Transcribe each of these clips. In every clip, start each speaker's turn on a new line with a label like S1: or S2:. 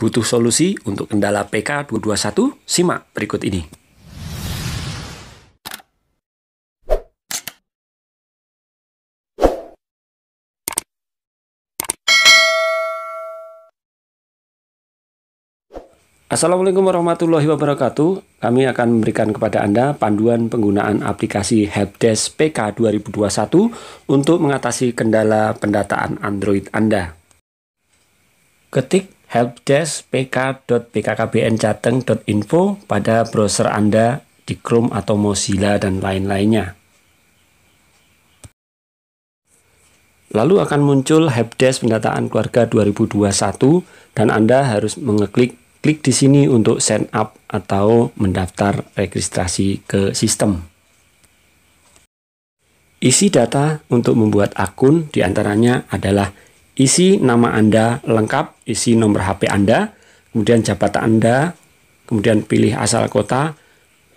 S1: Butuh solusi untuk kendala PK221? Simak berikut ini. Assalamualaikum warahmatullahi wabarakatuh. Kami akan memberikan kepada Anda panduan penggunaan aplikasi Helpdesk PK 2021 untuk mengatasi kendala pendataan Android Anda. Ketik helpdesk.pk.bkkbncateng.info pada browser Anda di Chrome atau Mozilla dan lain-lainnya. Lalu akan muncul helpdesk pendataan keluarga 2021 dan Anda harus mengeklik klik di sini untuk sign up atau mendaftar registrasi ke sistem. Isi data untuk membuat akun diantaranya adalah Isi nama Anda lengkap, isi nomor HP Anda, kemudian jabatan Anda, kemudian pilih asal kota,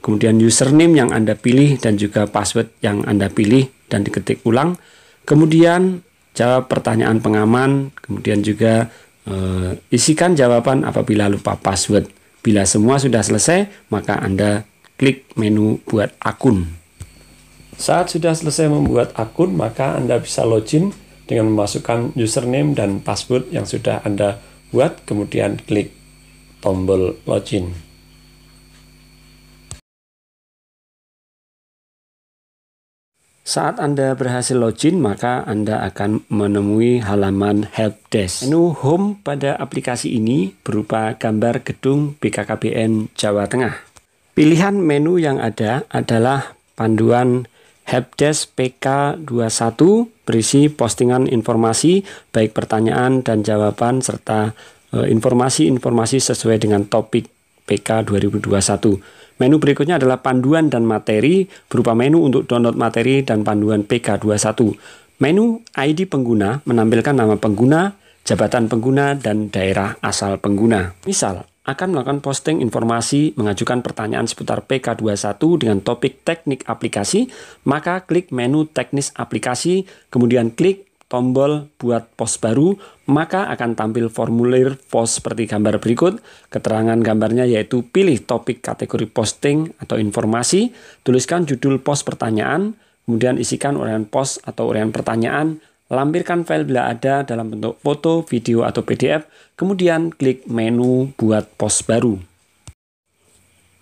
S1: kemudian username yang Anda pilih dan juga password yang Anda pilih dan diketik ulang. Kemudian jawab pertanyaan pengaman, kemudian juga e, isikan jawaban apabila lupa password. Bila semua sudah selesai, maka Anda klik menu buat akun. Saat sudah selesai membuat akun, maka Anda bisa login dengan memasukkan username dan password yang sudah Anda buat, kemudian klik tombol login. Saat Anda berhasil login, maka Anda akan menemui halaman helpdesk. Menu home pada aplikasi ini berupa gambar gedung BKKBN Jawa Tengah. Pilihan menu yang ada adalah panduan Helpdesk PK21 berisi postingan informasi baik pertanyaan dan jawaban serta eh, informasi-informasi sesuai dengan topik PK 2021. Menu berikutnya adalah panduan dan materi berupa menu untuk download materi dan panduan PK 21. Menu ID pengguna menampilkan nama pengguna, jabatan pengguna, dan daerah asal pengguna. Misal, akan melakukan posting informasi mengajukan pertanyaan seputar PK21 dengan topik teknik aplikasi, maka klik menu teknis aplikasi, kemudian klik tombol buat post baru, maka akan tampil formulir post seperti gambar berikut. Keterangan gambarnya yaitu pilih topik kategori posting atau informasi, tuliskan judul post pertanyaan, kemudian isikan uraian post atau uraian pertanyaan, Lampirkan file bila ada dalam bentuk foto, video, atau PDF, kemudian klik menu buat post baru.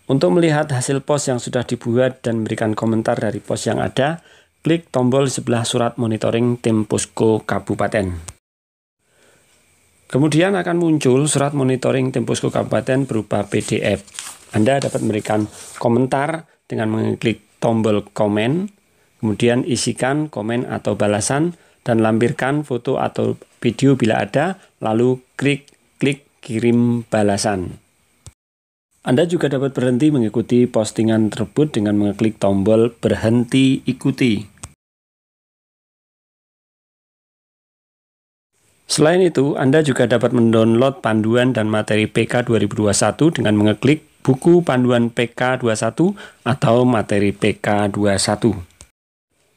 S1: Untuk melihat hasil post yang sudah dibuat dan memberikan komentar dari post yang ada, klik tombol sebelah surat monitoring tim posko kabupaten. Kemudian akan muncul surat monitoring tim posko kabupaten berupa PDF. Anda dapat memberikan komentar dengan mengklik tombol komen, kemudian isikan komen atau balasan, dan lampirkan foto atau video bila ada, lalu klik klik kirim balasan. Anda juga dapat berhenti mengikuti postingan tersebut dengan mengeklik tombol berhenti ikuti. Selain itu, Anda juga dapat mendownload panduan dan materi PK 2021 dengan mengeklik buku panduan PK 21 atau materi PK 21.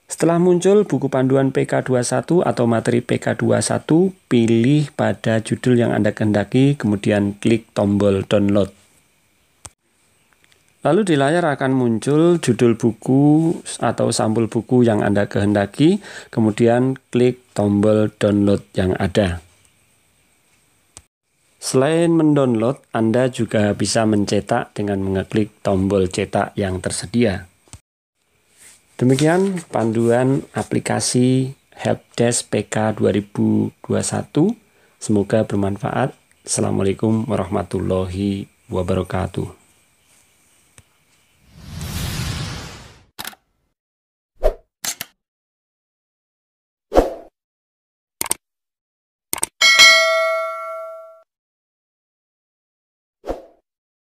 S1: Setelah muncul buku panduan PK21 atau materi PK21, pilih pada judul yang Anda kehendaki, kemudian klik tombol download. Lalu di layar akan muncul judul buku atau sampul buku yang Anda kehendaki, kemudian klik tombol download yang ada. Selain mendownload, Anda juga bisa mencetak dengan mengeklik tombol cetak yang tersedia. Demikian panduan aplikasi Helpdesk PK 2021. Semoga bermanfaat. Assalamualaikum warahmatullahi wabarakatuh.